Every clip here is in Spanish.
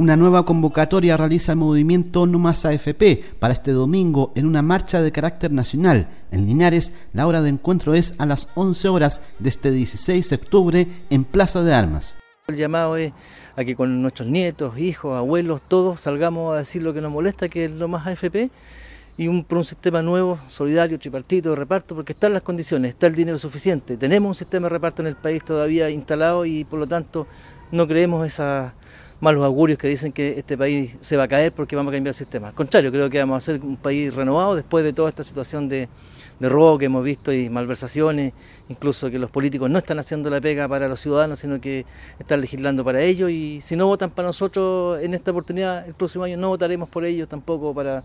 Una nueva convocatoria realiza el movimiento No Más AFP para este domingo en una marcha de carácter nacional. En Linares, la hora de encuentro es a las 11 horas de este 16 de octubre en Plaza de Almas. El llamado es a que con nuestros nietos, hijos, abuelos, todos salgamos a decir lo que nos molesta, que es No más AFP, y un, por un sistema nuevo, solidario, tripartito, de reparto, porque están las condiciones, está el dinero suficiente. Tenemos un sistema de reparto en el país todavía instalado y por lo tanto no creemos esa malos augurios que dicen que este país se va a caer porque vamos a cambiar el sistema. Al contrario, creo que vamos a ser un país renovado después de toda esta situación de, robo que hemos visto y malversaciones, incluso que los políticos no están haciendo la pega para los ciudadanos, sino que están legislando para ellos y si no votan para nosotros en esta oportunidad el próximo año no votaremos por ellos tampoco para,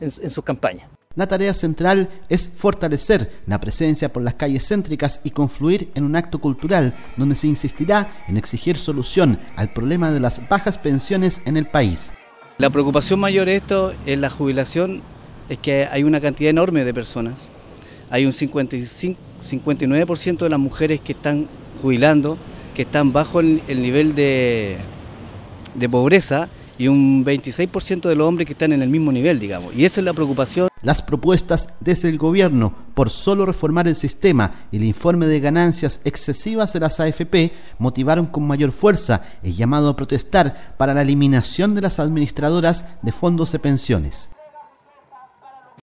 en sus campañas. La tarea central es fortalecer la presencia por las calles céntricas y confluir en un acto cultural donde se insistirá en exigir solución al problema de las bajas pensiones en el país. La preocupación mayor de esto en la jubilación es que hay una cantidad enorme de personas. Hay un 55, 59% de las mujeres que están jubilando, que están bajo el, nivel de, de pobreza y un 26% de los hombres que están en el mismo nivel, digamos. Y esa es la preocupación. Las propuestas desde el gobierno por solo reformar el sistema y el informe de ganancias excesivas de las AFP motivaron con mayor fuerza el llamado a protestar para la eliminación de las administradoras de fondos de pensiones.